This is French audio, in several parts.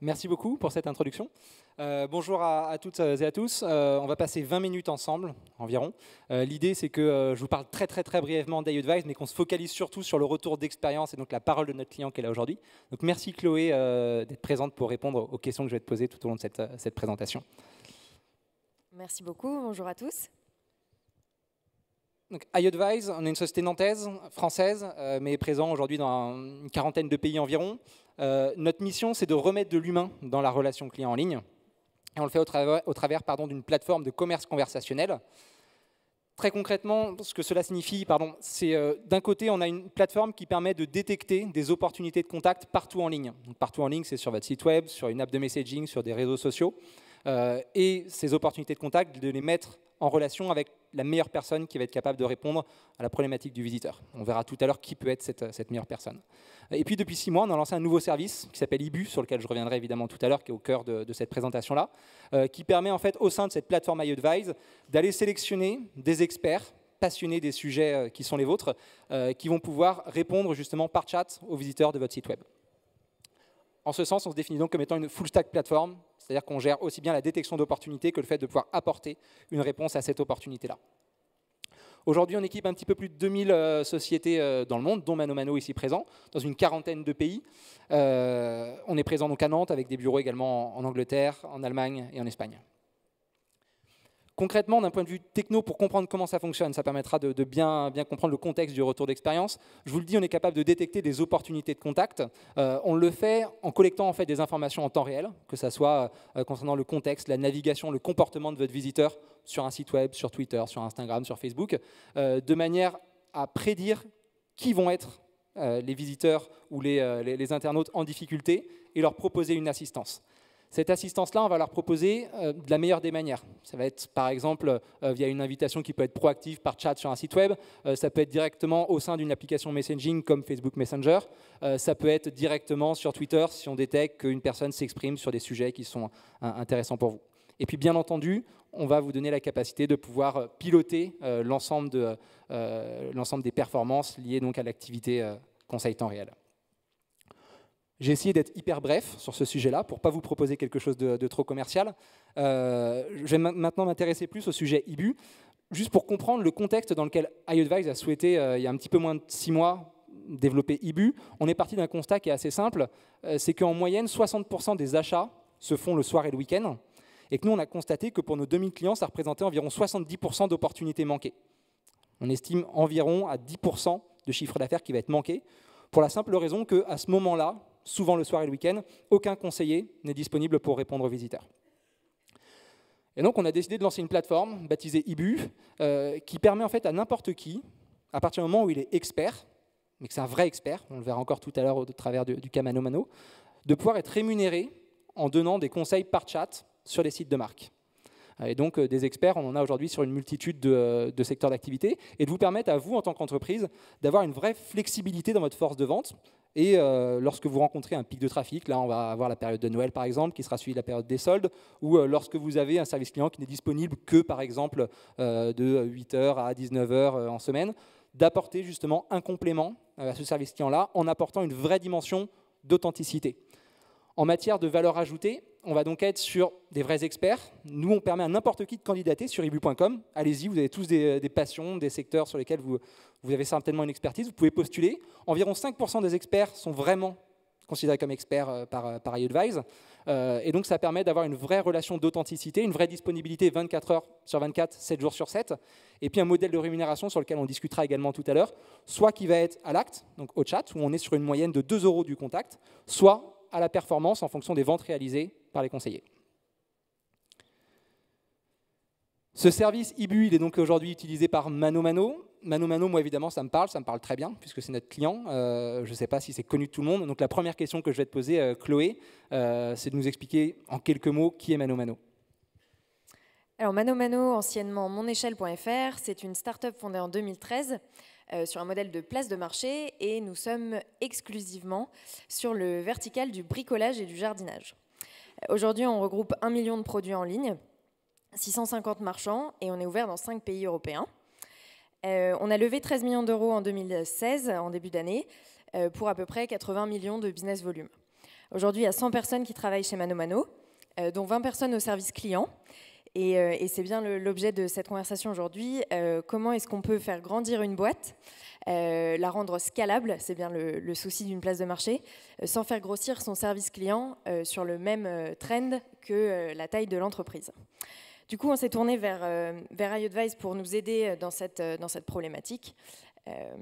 Merci beaucoup pour cette introduction. Euh, bonjour à, toutes et à tous. Euh, on va passer 20 minutes ensemble, environ. Euh, l'idée, c'est que je vous parle très très très brièvement Advice, mais qu'on se focalise surtout sur le retour d'expérience et donc la parole de notre client qui est là aujourd'hui. Donc merci Chloé d'être présente pour répondre aux questions que je vais te poser tout au long de cette présentation. Merci beaucoup. Bonjour à tous. Donc, on est une société nantaise, française, euh, mais présent aujourd'hui dans une quarantaine de pays environ. Euh, notre mission, c'est de remettre de l'humain dans la relation client en ligne. Et on le fait au travers, d'une plateforme de commerce conversationnel. Très concrètement, ce que cela signifie, c'est euh, d'un côté, on a une plateforme qui permet de détecter des opportunités de contact partout en ligne. partout en ligne, c'est sur votre site web, sur une app de messaging, sur des réseaux sociaux. et ces opportunités de contact, de les mettre en relation avec la meilleure personne qui va être capable de répondre à la problématique du visiteur. On verra tout à l'heure qui peut être euh, cette, meilleure personne. Et puis depuis six mois, on a lancé un nouveau service qui s'appelle IBU, sur lequel je reviendrai évidemment tout à l'heure, qui est au cœur de, cette présentation-là, euh, qui permet en fait au sein de cette plateforme iAdvise d'aller sélectionner des experts passionnés des sujets euh, qui sont les vôtres, qui vont pouvoir répondre justement par chat aux visiteurs de votre site web. En ce sens, on se définit donc comme étant une full stack plateforme c'est-à-dire qu'on gère aussi bien la détection d'opportunités que le fait de pouvoir apporter une réponse à cette opportunité-là. Aujourd'hui, on équipe un petit peu plus de 2000 euh, sociétés euh, dans le monde, dont Mano Mano ici présent, dans une quarantaine de pays. Euh, on est présent donc à Nantes avec des bureaux également en Angleterre, en Allemagne et en Espagne. Concrètement, d'un point de vue techno, pour comprendre comment ça fonctionne, ça permettra de, bien, comprendre le contexte du retour d'expérience. Je vous le dis, on est capable de détecter des opportunités de contact. Euh, on le fait en collectant en fait des informations en temps réel, que ce soit euh, concernant le contexte, la navigation, le comportement de votre visiteur sur un site web, sur Twitter, sur Instagram, sur Facebook, euh, de manière à prédire qui vont être les visiteurs ou les internautes en difficulté et leur proposer une assistance. Cette assistance-là, on va leur proposer euh, de la meilleure des manières. Ça va être par exemple euh, via une invitation qui peut être proactive par chat sur un site web, euh, ça peut être directement au sein d'une application messaging comme Facebook Messenger, ça peut être directement sur Twitter si on détecte qu'une personne s'exprime sur des sujets qui sont intéressants pour vous. Et puis bien entendu, on va vous donner la capacité de pouvoir piloter l'ensemble de, des performances liées donc à l'activité conseil temps réel. J'ai essayé d'être hyper bref sur ce sujet-là pour pas vous proposer quelque chose de, trop commercial. Euh, je vais maintenant m'intéresser plus au sujet IBU, juste pour comprendre le contexte dans lequel iAdvise a souhaité, euh, il y a un petit peu moins de six mois, développer IBU. On est parti d'un constat qui est assez simple, euh, c'est qu'en moyenne, 60% des achats se font le soir et le week-end, et que nous, on a constaté que pour nos 2000 clients, ça représentait environ 70% d'opportunités manquées. On estime environ à 10% de chiffre d'affaires qui va être manqué, pour la simple raison qu'à ce moment-là, souvent le soir et le week-end, aucun conseiller n'est disponible pour répondre aux visiteurs. Et donc on a décidé de lancer une plateforme baptisée IBU, euh, qui permet en fait à n'importe qui, à partir du moment où il est expert, mais que c'est un vrai expert, on le verra encore tout à l'heure au travers du, du Mano de pouvoir être rémunéré en donnant des conseils par chat sur les sites de marques. Euh, et donc, euh, des experts, on en a aujourd'hui sur une multitude euh, de, secteurs d'activité, et de vous permettre à vous, en tant qu'entreprise, d'avoir une vraie flexibilité dans votre force de vente. Et lorsque vous rencontrez un pic de trafic, là on va avoir la période de Noël par exemple, qui sera suivie de la période des soldes, ou lorsque vous avez un service client qui n'est disponible que par exemple de 8h à 19h en semaine, d'apporter justement un complément à ce service client-là en apportant une vraie dimension d'authenticité. En matière de valeur ajoutée, on va donc être sur des vrais experts. Nous, on permet à n'importe qui de candidater sur ibu.com. Allez-y, vous avez tous euh, des, passions, des secteurs sur lesquels vous, avez certainement une expertise. Vous pouvez postuler. Environ 5% des experts sont vraiment considérés comme experts euh, par, euh, par iAdvise. et donc, ça permet d'avoir une vraie relation d'authenticité, une vraie disponibilité 24 heures sur 24, 7 jours sur 7. Et puis, un modèle de rémunération sur lequel on discutera également tout à l'heure, soit qui va être à l'acte, donc au chat, où on est sur une moyenne de 2 euros du contact, soit à la performance en fonction des ventes réalisées par les conseillers. Ce service IBU, il est donc aujourd'hui utilisé par ManoMano. ManoMano, moi évidemment, ça me parle, ça me parle très bien, puisque c'est notre client. Euh, je ne sais pas si c'est connu de tout le monde. Donc la première question que je vais te poser, euh, Chloé, euh, c'est de nous expliquer en quelques mots qui est ManoMano. Alors ManoMano, anciennement monéchelle.fr, c'est une start-up fondée en 2013 euh, sur un modèle de place de marché et nous sommes exclusivement sur le vertical du bricolage et du jardinage. Euh, aujourd'hui, on regroupe 1 million de produits en ligne, 650 marchands et on est ouvert dans 5 pays européens. Euh, on a levé 13 millions d'euros en 2016, en début d'année, pour à peu près 80 millions de business volume. Aujourd'hui, il y a 100 personnes qui travaillent chez Mano Mano, dont 20 personnes au service client. Euh, et, c'est bien l'objet de cette conversation aujourd'hui. Euh, comment est-ce qu'on peut faire grandir une boîte euh, la rendre scalable, c'est bien le, souci d'une place de marché, sans faire grossir son service client sur le même trend que la taille de l'entreprise. Du coup, on s'est tourné vers, vers pour nous aider dans cette problématique. Euh,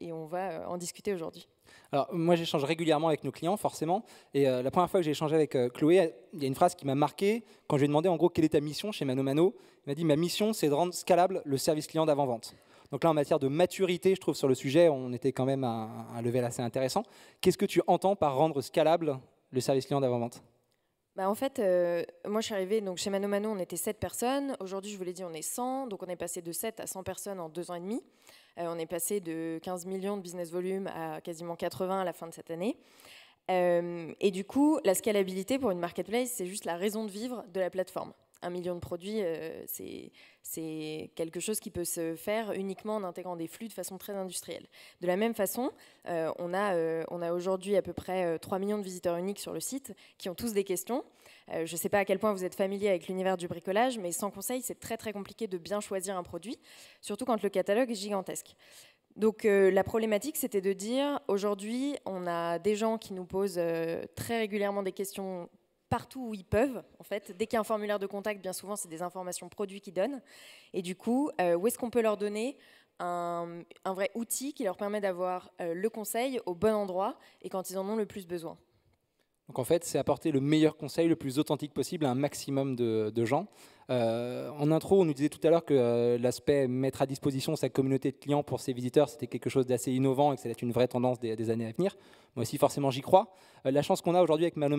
et on va euh, en discuter aujourd'hui. Alors moi j'échange régulièrement avec nos clients forcément et euh, la première fois que j'ai échangé avec Chloé, il y a une phrase qui m'a marqué quand je lui ai demandé en gros quelle est ta mission chez Mano Mano, il m'a dit ma mission c'est de rendre scalable le service client d'avant-vente. Donc là en matière de maturité je trouve sur le sujet on était quand même à un level assez intéressant. Qu'est-ce que tu entends par rendre scalable le service client d'avant-vente bah, en fait, euh, moi je suis arrivée, donc chez Mano Mano on était 7 personnes, aujourd'hui je vous l'ai dit on est 100, donc on est passé de 7 à 100 personnes en 2 ans et demi, euh, on est passé de 15 millions de business volume à quasiment 80 à la fin de cette année. Euh, et du coup, la scalabilité pour une marketplace, c'est juste la raison de vivre de la plateforme un million de produits, euh, c'est quelque chose qui peut se faire uniquement en intégrant des flux de façon très industrielle. De la même façon, euh, on a, euh, a aujourd'hui à peu près 3 millions de visiteurs uniques sur le site qui ont tous des questions. je ne sais pas à quel point vous êtes familier avec l'univers du bricolage, mais sans conseil, c'est très très compliqué de bien choisir un produit, surtout quand le catalogue est gigantesque. Donc la problématique, c'était de dire, aujourd'hui, on a des gens qui nous posent très régulièrement des questions partout où ils peuvent. En fait, dès qu'il y a un formulaire de contact, bien souvent, c'est des informations produits qu'ils donnent. Et du coup, euh, où est-ce qu'on peut leur donner un, vrai outil qui leur permet d'avoir euh, le conseil au bon endroit et quand ils en ont le plus besoin Donc en fait, c'est apporter le meilleur conseil, le plus authentique possible à un maximum de gens. Euh, en intro, on nous disait tout à l'heure que euh, l'aspect mettre à disposition sa communauté de clients pour ses visiteurs, c'était quelque chose d'assez innovant et que ça une vraie tendance des, années à venir. Moi aussi, forcément, j'y crois. Euh, la chance qu'on a aujourd'hui avec Mano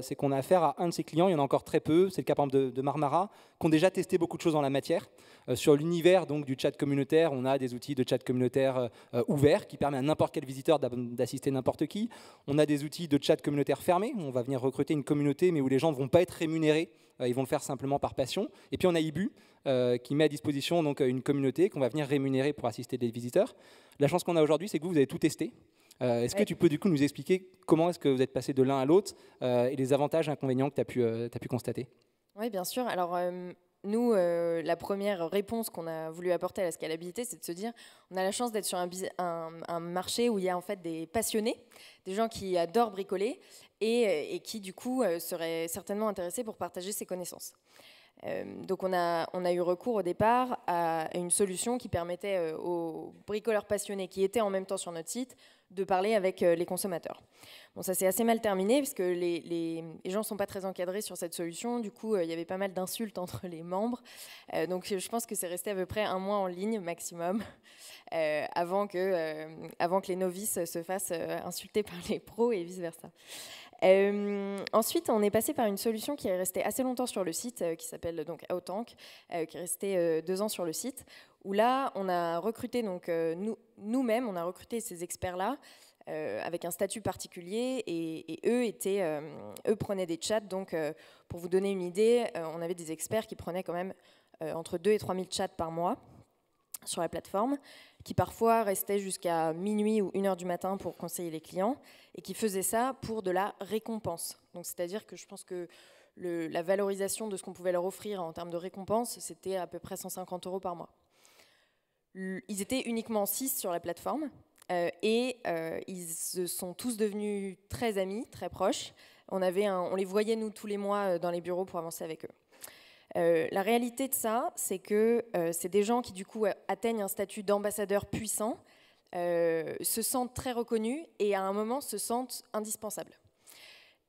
c'est qu'on a affaire à un de ses clients, il y en a encore très peu, c'est le cas par exemple de, Marmara, qui ont déjà testé beaucoup de choses en la matière. sur l'univers donc du chat communautaire, on a des outils de chat communautaire ouverts qui permettent à n'importe quel visiteur d'assister n'importe qui. On a des outils de chat communautaire fermé, on va venir recruter une communauté mais où les gens ne vont pas être rémunérés euh, ils vont le faire simplement par passion. Et puis on a Ibu euh, qui met à disposition donc euh, une communauté qu'on va venir rémunérer pour assister des visiteurs. La chance qu'on a aujourd'hui, c'est que vous, avez tout testé. est-ce que tu peux du coup nous expliquer comment est-ce que vous êtes passé de l'un à l'autre et les avantages et inconvénients que tu as, as, pu constater Oui, bien sûr. Alors, nous, euh, la première réponse qu'on a voulu apporter à la scalabilité, c'est de se dire, on a la chance d'être sur un, marché où il y a en fait des passionnés, des gens qui adorent bricoler et, euh, qui du coup euh, seraient certainement intéressés pour partager ces connaissances. donc on a, eu recours au départ à une solution qui permettait aux bricoleurs passionnés qui étaient en même temps sur notre site de parler avec les consommateurs. Bon, ça s'est assez mal terminé puisque les, gens ne sont pas très encadrés sur cette solution. Du coup, euh, il y avait pas mal d'insultes entre les membres. Euh, donc, je pense que c'est resté à peu près un mois en ligne maximum euh, avant, que, les novices se fassent insulter par les pros et vice-versa. ensuite, on est passé par une solution qui est restée assez longtemps sur le site, qui s'appelle donc qui est restée deux ans sur le site, où là, on a recruté donc nous-mêmes, on a recruté ces experts-là euh, avec un statut particulier et, eux, étaient, euh, eux prenaient des chats. Donc, euh, pour vous donner une idée, on avait des experts qui prenaient quand même entre 2 et 3 000 chats par mois sur la plateforme, qui parfois restaient jusqu'à minuit ou 1h du matin pour conseiller les clients, et qui faisaient ça pour de la récompense. Donc c'est-à-dire que je pense que la valorisation de ce qu'on pouvait leur offrir en termes de récompense, c'était à peu près 150 euros par mois. Ils étaient uniquement 6 sur la plateforme, euh, et euh, ils se sont tous devenus très amis, très proches. On, avait on les voyait, nous, tous les mois euh, dans les bureaux pour avancer avec eux. la réalité de ça, c'est que c'est des gens qui, du coup, atteignent un statut d'ambassadeur puissant, se sentent très reconnus et, à un moment, se sentent indispensables.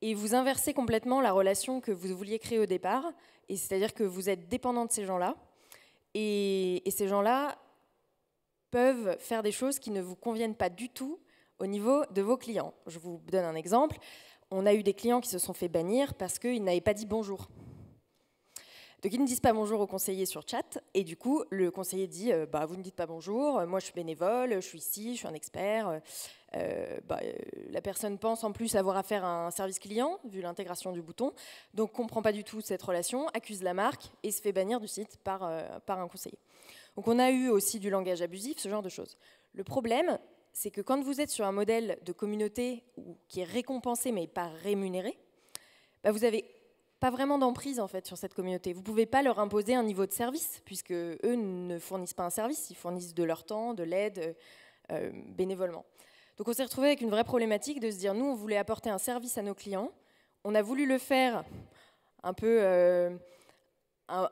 Et vous inversez complètement la relation que vous vouliez créer au départ, et c'est-à-dire que vous êtes dépendant de ces gens-là, et ces gens-là peuvent faire des choses qui ne vous conviennent pas du tout au niveau de vos clients. Je vous donne un exemple. On a eu des clients qui se sont fait bannir parce qu'ils n'avaient pas dit bonjour. Donc ils ne disent pas bonjour au conseiller sur chat, et du coup le conseiller dit euh, bah vous ne dites pas bonjour, euh, moi je suis bénévole, je suis ici, je suis un expert. Euh, bah, la personne pense en plus avoir affaire à un service client vu l'intégration du bouton, donc comprend pas du tout cette relation, accuse la marque et se fait bannir du site par un conseiller. Donc on a eu aussi du langage abusif, ce genre de choses. Le problème, c'est que quand vous êtes sur un modèle de communauté qui est récompensé mais pas rémunéré, bah, vous n'avez pas vraiment d'emprise en fait sur cette communauté. Vous ne pouvez pas leur imposer un niveau de service puisque eux ne fournissent pas un service, ils fournissent de leur temps, de l'aide, euh, bénévolement. Donc on s'est retrouvé avec une vraie problématique de se dire nous on voulait apporter un service à nos clients, on a voulu le faire un peu euh,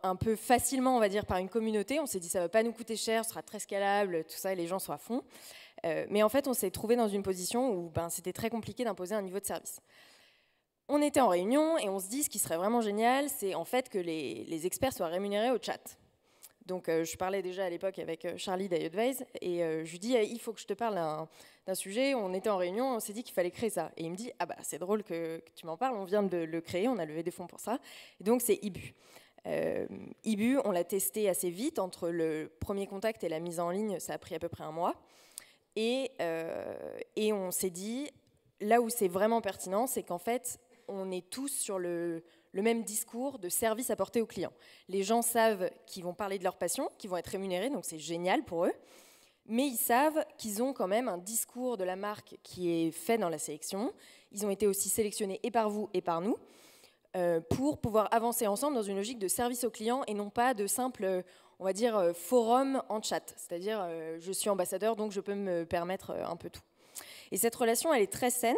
un, peu facilement, on va dire, par une communauté. On s'est dit, ça ne va pas nous coûter cher, ce sera très scalable, tout ça, et les gens sont à fond. Euh, mais en fait, on s'est trouvé dans une position où ben, c'était très compliqué d'imposer un niveau de service. On était en réunion et on se dit, ce qui serait vraiment génial, c'est en fait que les, experts soient rémunérés au chat. Donc, euh, je parlais déjà à l'époque avec euh, Charlie d'IAdvise et je lui dis eh, il faut que je te parle d'un sujet. On était en réunion, on s'est dit qu'il fallait créer ça. Et il me dit ah bah c'est drôle que, que tu m'en parles, on vient de le créer, on a levé des fonds pour ça. Et donc, c'est IBU. Euh, Ibu, on l'a testé assez vite, entre le premier contact et la mise en ligne, ça a pris à peu près un mois. Euh, et, on s'est dit, là où c'est vraiment pertinent, c'est qu'en fait, on est tous sur le, le même discours de service apporté aux clients. Les gens savent qu'ils vont parler de leur passion, qu'ils vont être rémunérés, donc c'est génial pour eux. Mais ils savent qu'ils ont quand même un discours de la marque qui est fait dans la sélection. Ils ont été aussi sélectionnés et par vous et par nous. Euh, pour pouvoir avancer ensemble dans une logique de service au client et non pas de simple, euh, on va dire, euh, forum en chat. C'est-à-dire, je suis ambassadeur, donc je peux me permettre un peu tout. Et cette relation, elle est très saine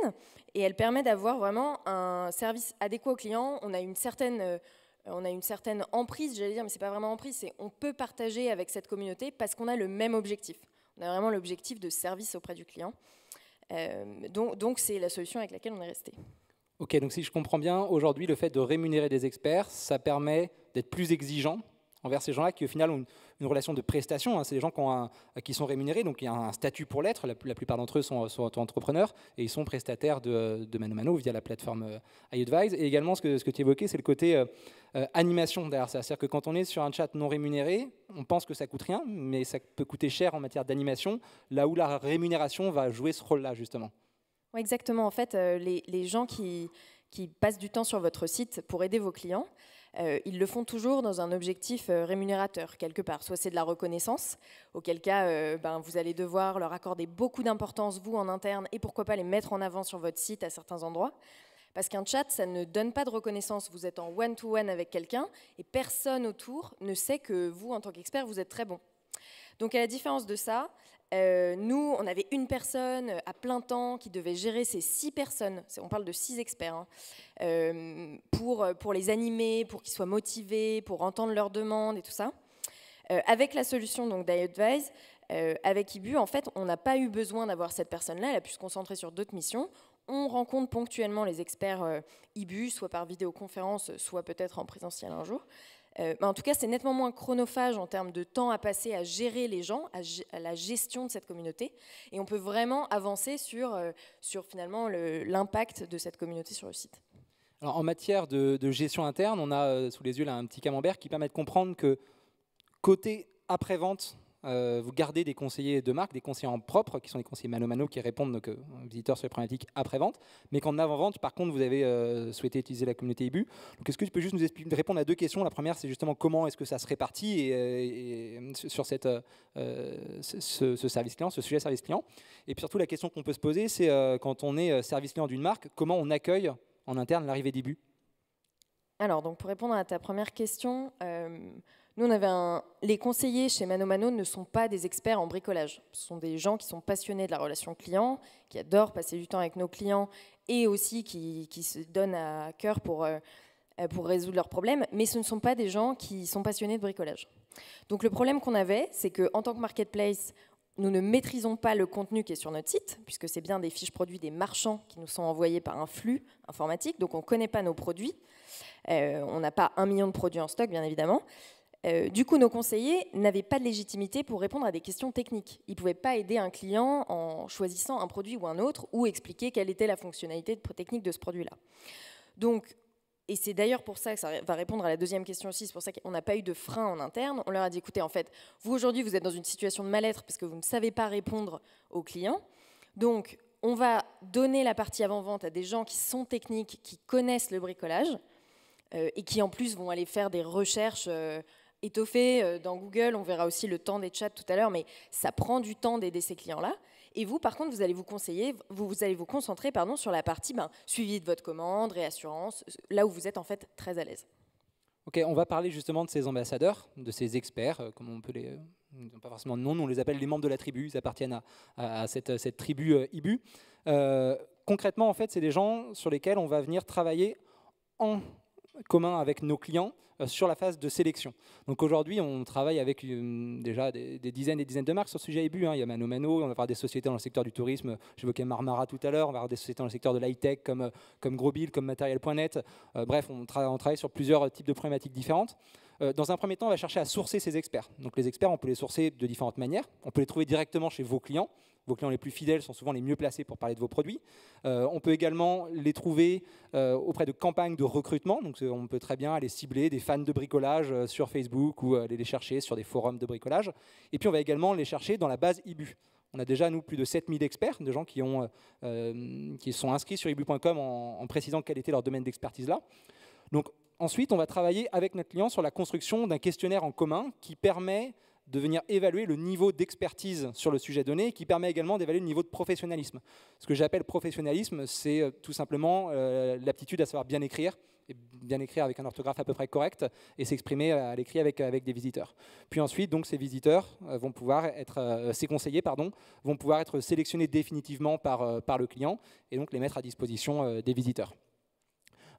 et elle permet d'avoir vraiment un service adéquat au client. On a une certaine, on a une certaine emprise, j'allais dire, mais c'est pas vraiment emprise, c'est on peut partager avec cette communauté parce qu'on a le même objectif. On a vraiment l'objectif de service auprès du client. donc, c'est la solution avec laquelle on est resté. Ok, donc si je comprends bien, aujourd'hui, le fait de rémunérer des experts, ça permet d'être plus exigeant envers ces gens-là qui, au final, ont une, relation de prestation. Hein. C'est des gens qui, sont rémunérés, donc il y a un statut pour l'être. La, plupart d'entre eux sont, entrepreneurs et ils sont prestataires de, de Manomano via la plateforme euh, iAdvise. Et également, ce que, tu évoquais, c'est le côté euh, euh, animation derrière ça. C'est-à-dire que quand on est sur un chat non rémunéré, on pense que ça coûte rien, mais ça peut coûter cher en matière d'animation, là où la rémunération va jouer ce rôle-là, justement. Oui, exactement. En fait, euh, les, gens qui, passent du temps sur votre site pour aider vos clients, euh, ils le font toujours dans un objectif euh, rémunérateur, quelque part. Soit c'est de la reconnaissance, auquel cas ben, vous allez devoir leur accorder beaucoup d'importance, vous, en interne, et pourquoi pas les mettre en avant sur votre site à certains endroits. Parce qu'un chat, ça ne donne pas de reconnaissance. Vous êtes en one-to-one -one avec quelqu'un et personne autour ne sait que vous, en tant qu'expert, vous êtes très bon. Donc à la différence de ça, euh, nous, on avait une personne euh, à plein temps qui devait gérer ces six personnes, on parle de six experts, hein. euh, pour, les animer, pour qu'ils soient motivés, pour entendre leurs demandes et tout ça. avec la solution donc d'iAdvise, avec Ibu, en fait, on n'a pas eu besoin d'avoir cette personne-là, elle a pu se concentrer sur d'autres missions. On rencontre ponctuellement les experts Ibu, soit par vidéoconférence, soit peut-être en présentiel un jour. Euh, en tout cas, c'est nettement moins chronophage en termes de temps à passer à gérer les gens, à, la gestion de cette communauté. Et on peut vraiment avancer sur, euh, sur finalement l'impact de cette communauté sur le site. en matière de, gestion interne, on a euh, sous les yeux un petit camembert qui permet de comprendre que côté après-vente euh, vous gardez des conseillers de marque, des conseillers en propre, qui sont des conseillers mano-mano qui répondent euh, aux visiteurs sur les problématiques après-vente, mais qu'en avant-vente, par contre, vous avez euh, souhaité utiliser la communauté IBU. Donc, est-ce que tu peux juste nous répondre à deux questions La première, c'est justement comment est-ce que ça se répartit sur cette, ce, service client, ce sujet service client. Et puis surtout, la question qu'on peut se poser, c'est quand on est service client d'une marque, comment on accueille en interne l'arrivée d'IBU alors, donc pour répondre à ta première question, nous, on avait Les conseillers chez Mano Mano ne sont pas des experts en bricolage. Ce sont des gens qui sont passionnés de la relation client, qui adorent passer du temps avec nos clients et aussi qui, se donnent à cœur euh, pour, résoudre leurs problèmes. Mais ce ne sont pas des gens qui sont passionnés de bricolage. Donc le problème qu'on avait, c'est qu'en tant que marketplace, nous ne maîtrisons pas le contenu qui est sur notre site, puisque c'est bien des fiches produits des marchands qui nous sont envoyés par un flux informatique. Donc on ne connaît pas nos produits. Euh, on n'a pas un million de produits en stock, bien évidemment. Euh, du coup, nos conseillers n'avaient pas de légitimité pour répondre à des questions techniques. Ils ne pouvaient pas aider un client en choisissant un produit ou un autre ou expliquer quelle était la fonctionnalité technique de ce produit-là. Donc, et c'est d'ailleurs pour ça que ça va répondre à la deuxième question aussi, c'est pour ça qu'on n'a pas eu de frein en interne. On leur a dit, écoutez, en fait, vous aujourd'hui, vous êtes dans une situation de mal-être parce que vous ne savez pas répondre aux clients. Donc, on va donner la partie avant-vente à des gens qui sont techniques, qui connaissent le bricolage. Euh, et qui en plus vont aller faire des recherches euh, étoffé euh, dans Google, on verra aussi le temps des chats tout à l'heure, mais ça prend du temps d'aider ces clients-là. Et vous, par contre, vous allez vous conseiller, vous, vous allez vous concentrer pardon, sur la partie ben, suivi de votre commande, réassurance, euh, là où vous êtes en fait très à l'aise. Ok, on va parler justement de ces ambassadeurs, de ces experts, euh, comme on peut les, ils n'ont pas forcément de nom, on les appelle les membres de la tribu, ils appartiennent à, cette, tribu IBU. concrètement, en fait, c'est des gens sur lesquels on va venir travailler en commun avec nos clients euh, sur la phase de sélection. Donc aujourd'hui, on travaille avec euh, déjà des, dizaines et des dizaines de marques sur ce sujet ébu. Hein. Il y a Mano Mano, on va avoir des sociétés dans le secteur du tourisme, j'évoquais Marmara tout à l'heure, on va avoir des sociétés dans le secteur de l'high-tech comme, euh, comme Grobil, comme Matériel.net. bref, on, on, travaille sur plusieurs types de problématiques différentes. Euh, dans un premier temps, on va chercher à sourcer ces experts. Donc les experts, on peut les sourcer de différentes manières. On peut les trouver directement chez vos clients. Vos clients les plus fidèles sont souvent les mieux placés pour parler de vos produits. Euh, on peut également les trouver euh, auprès de campagnes de recrutement. Donc on peut très bien aller cibler des fans de bricolage sur Facebook ou aller les chercher sur des forums de bricolage. Et puis on va également les chercher dans la base IBU. On a déjà, nous, plus de 7000 experts, de gens qui, ont, qui sont inscrits sur ibu.com en, en, précisant quel était leur domaine d'expertise là. Donc, Ensuite, on va travailler avec notre client sur la construction d'un questionnaire en commun qui permet de venir évaluer le niveau d'expertise sur le sujet donné, et qui permet également d'évaluer le niveau de professionnalisme. Ce que j'appelle professionnalisme, c'est euh, tout simplement euh, l'aptitude à savoir bien écrire, bien écrire avec un orthographe à peu près correct, et s'exprimer euh, à l'écrit avec, des visiteurs. Puis ensuite, donc, ces visiteurs vont pouvoir être, ces conseillers, pardon, vont pouvoir être sélectionnés définitivement par, par le client, et donc les mettre à disposition des visiteurs.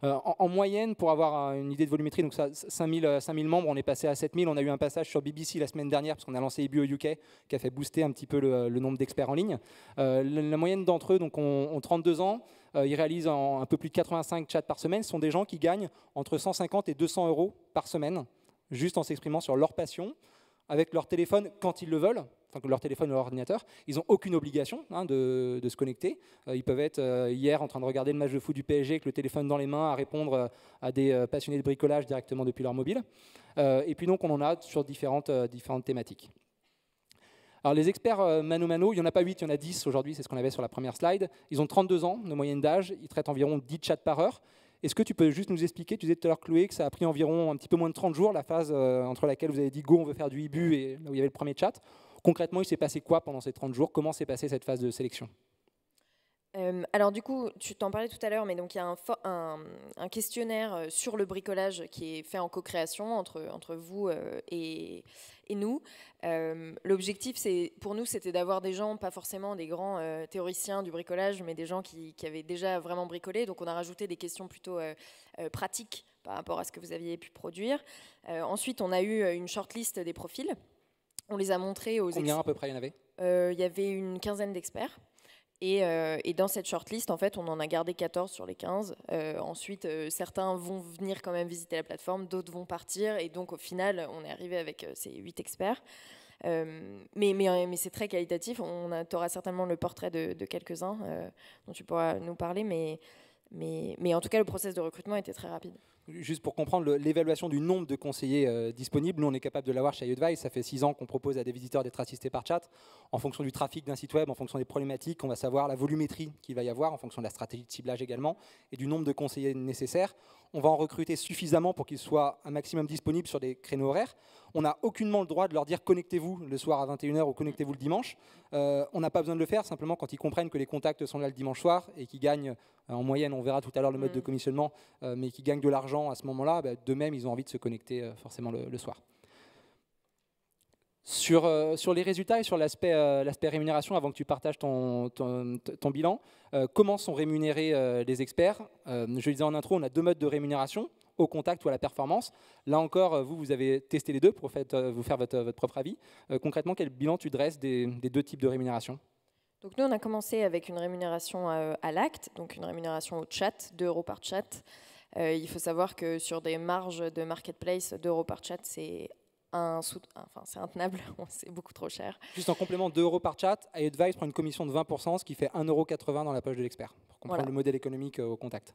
Euh, en, moyenne, pour avoir une idée de volumétrie, donc ça, 5000, euh, membres, on est passé à 7000. On a eu un passage sur BBC la semaine dernière, parce qu'on a lancé Ebu UK, qui a fait booster un petit peu le, nombre d'experts en ligne. Euh, la, moyenne d'entre eux, donc, ont, ont 32 ans ils réalisent un peu plus de 85 chats par semaine, sont des gens qui gagnent entre 150 et 200 euros par semaine, juste en s'exprimant sur leur passion, avec leur téléphone quand ils le veulent, enfin leur téléphone ou leur ordinateur. Ils n'ont aucune obligation hein, de, se connecter. Euh, ils peuvent être euh, hier en train de regarder le match de foot du PSG avec le téléphone dans les mains à répondre euh, à des passionnés de bricolage directement depuis leur mobile. et puis donc on en a sur différentes, différentes thématiques. Alors les experts mano-mano, il n'y en a pas 8, il y en a 10 aujourd'hui, c'est ce qu'on avait sur la première slide. Ils ont 32 ans de moyenne d'âge, ils traitent environ 10 chats par heure. Est-ce que tu peux juste nous expliquer, tu disais tout à l'heure Chloé que ça a pris environ un petit peu moins de 30 jours la phase euh, entre laquelle vous avez dit go on veut faire du IBU et où il y avait le premier chat. Concrètement, il s'est passé quoi pendant ces 30 jours Comment s'est passée cette phase de sélection euh, alors du coup, tu t'en parlais tout à l'heure, mais donc il y a un, questionnaire euh, sur le bricolage qui est fait en co-création entre, entre vous et, et nous. Euh, l'objectif, c'est pour nous, c'était d'avoir des gens, pas forcément des grands euh, théoriciens du bricolage, mais des gens qui, avaient déjà vraiment bricolé. Donc, on a rajouté des questions plutôt euh, pratiques par rapport à ce que vous aviez pu produire. ensuite, on a eu une shortlist des profils. On les a montrés aux. Combien à peu près il y en avait Il y avait une quinzaine d'experts. Euh, et, dans cette shortlist, en fait, on en a gardé 14 sur les 15. Euh, ensuite, euh, certains vont venir quand même visiter la plateforme, d'autres vont partir. Et donc, au final, on est arrivé avec ces 8 experts. mais, mais, mais c'est très qualitatif. On tu certainement le portrait de, quelques-uns dont tu pourras nous parler. Mais, mais, mais en tout cas, le process de recrutement était très rapide juste pour comprendre l'évaluation du nombre de conseillers euh, disponibles, nous on est capable de l'avoir chez iAdvice. Ça fait six ans qu'on propose à des visiteurs d'être assistés par chat. En fonction du trafic d'un site web, en fonction des problématiques, on va savoir la volumétrie qu'il va y avoir, en fonction de la stratégie de ciblage également et du nombre de conseillers nécessaires on va en recruter suffisamment pour qu'ils soient un maximum disponibles sur des créneaux horaires. On n'a aucunement le droit de leur dire connectez-vous le soir à 21h ou connectez-vous le dimanche. Euh, on n'a pas besoin de le faire, simplement quand ils comprennent que les contacts sont là le dimanche soir et qu'ils gagnent, euh, en moyenne, on verra tout à l'heure le mode de mm. commissionnement, euh, mais qu'ils gagnent de l'argent à ce moment-là, bah, de même, ils ont envie de se connecter forcément le soir. Sur, euh, sur les résultats et sur euh, l'aspect rémunération, avant que tu partages ton, ton, bilan, euh, comment sont rémunérés les experts Je le disais en intro, on a deux modes de rémunération au contact ou à la performance. Là encore, vous, vous avez testé les deux pour vous faire votre, propre avis. concrètement, quel bilan tu dresses des, deux types de rémunération donc nous, on a commencé avec une rémunération à, l'acte, donc une rémunération au chat, 2 euros par chat. il faut savoir que sur des marges de marketplace, 2 euros par chat, c'est un enfin c'est intenable, c'est beaucoup trop cher. Juste en complément, 2 euros par chat, iAdvice prend une commission de 20%, ce qui fait 1,80 euro dans la poche de l'expert, pour comprendre le modèle économique euh, au contact.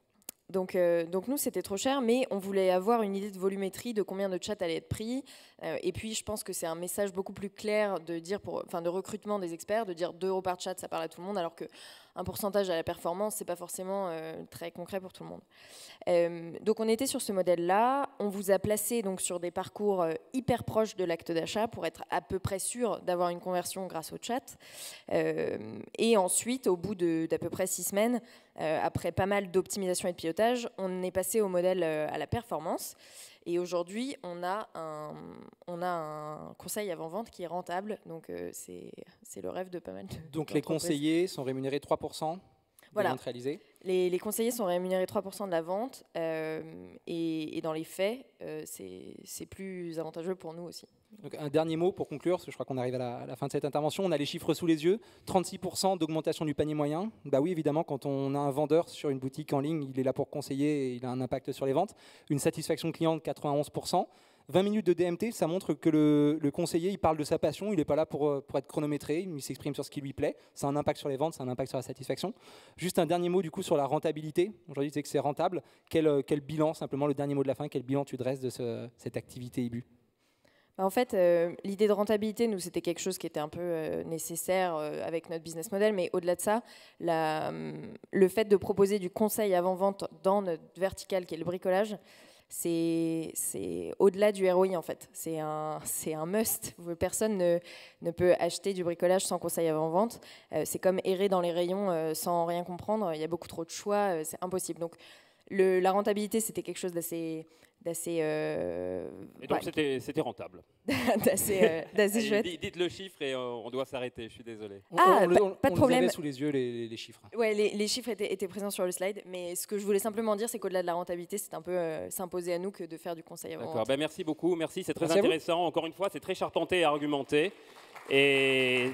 Euh, donc, nous, c'était trop cher, mais on voulait avoir une idée de volumétrie, de combien de chats allait être pris. Euh, et puis, je pense que c'est un message beaucoup plus clair de dire, pour, de recrutement des experts, de dire 2 euros par chat, ça parle à tout le monde, alors que un pourcentage à la performance, c'est pas forcément euh, très concret pour tout le monde. donc, on était sur ce modèle-là. On vous a placé donc sur des parcours hyper proches de l'acte d'achat pour être à peu près sûr d'avoir une conversion grâce au chat. et ensuite, au bout d'à peu près 6 semaines, euh, après pas mal d'optimisation et de pilotage, on est passé au modèle euh, à la performance. Et aujourd'hui, on, a un, on a un conseil avant-vente qui est rentable. Donc, euh, c'est le rêve de pas mal de. Donc, les conseillers sont rémunérés 3% de voilà. vente réalisée les, les, conseillers sont rémunérés 3% de la vente. et, dans les faits, c'est plus avantageux pour nous aussi un dernier mot pour conclure, parce que je crois qu'on arrive à la, fin de cette intervention. On a les chiffres sous les yeux 36% d'augmentation du panier moyen. Bah oui, évidemment, quand on a un vendeur sur une boutique en ligne, il est là pour conseiller et il a un impact sur les ventes. Une satisfaction client de 91%. 20 minutes de DMT, ça montre que le, conseiller, il parle de sa passion, il n'est pas là euh, pour, être chronométré, il s'exprime sur ce qui lui plaît. Ça a un impact sur les ventes, ça un impact sur la satisfaction. Juste un dernier mot du coup sur la rentabilité. Aujourd'hui, c'est que c'est rentable. Quel, euh, bilan, simplement le dernier mot de la fin, quel bilan tu dresses de cette activité IBU bah, en fait, euh, l'idée de rentabilité, nous, c'était quelque chose qui était un peu euh, nécessaire euh, avec notre business model, mais au-delà de ça, hum, le fait de proposer du conseil avant-vente dans notre verticale qui est le bricolage, c'est, au-delà du ROI en fait. C'est un, must. Personne ne, ne, peut acheter du bricolage sans conseil avant-vente. c'est comme errer dans les rayons sans rien comprendre. Il y a beaucoup trop de choix, c'est impossible. Donc la rentabilité, c'était quelque chose d'assez. d'assez euh, et donc, c'était rentable. d'assez euh, Dites le chiffre et euh, on doit s'arrêter, je suis désolé. Ah, on, pas, de problème. sous les yeux les, chiffres. Ouais, les, chiffres étaient, présents sur le slide, mais ce que je voulais simplement dire, c'est qu'au-delà de la rentabilité, c'est un peu s'imposer à nous que de faire du conseil D'accord, ben merci beaucoup, merci, c'est très intéressant. Encore une fois, c'est très charpenté et argumenté. Et.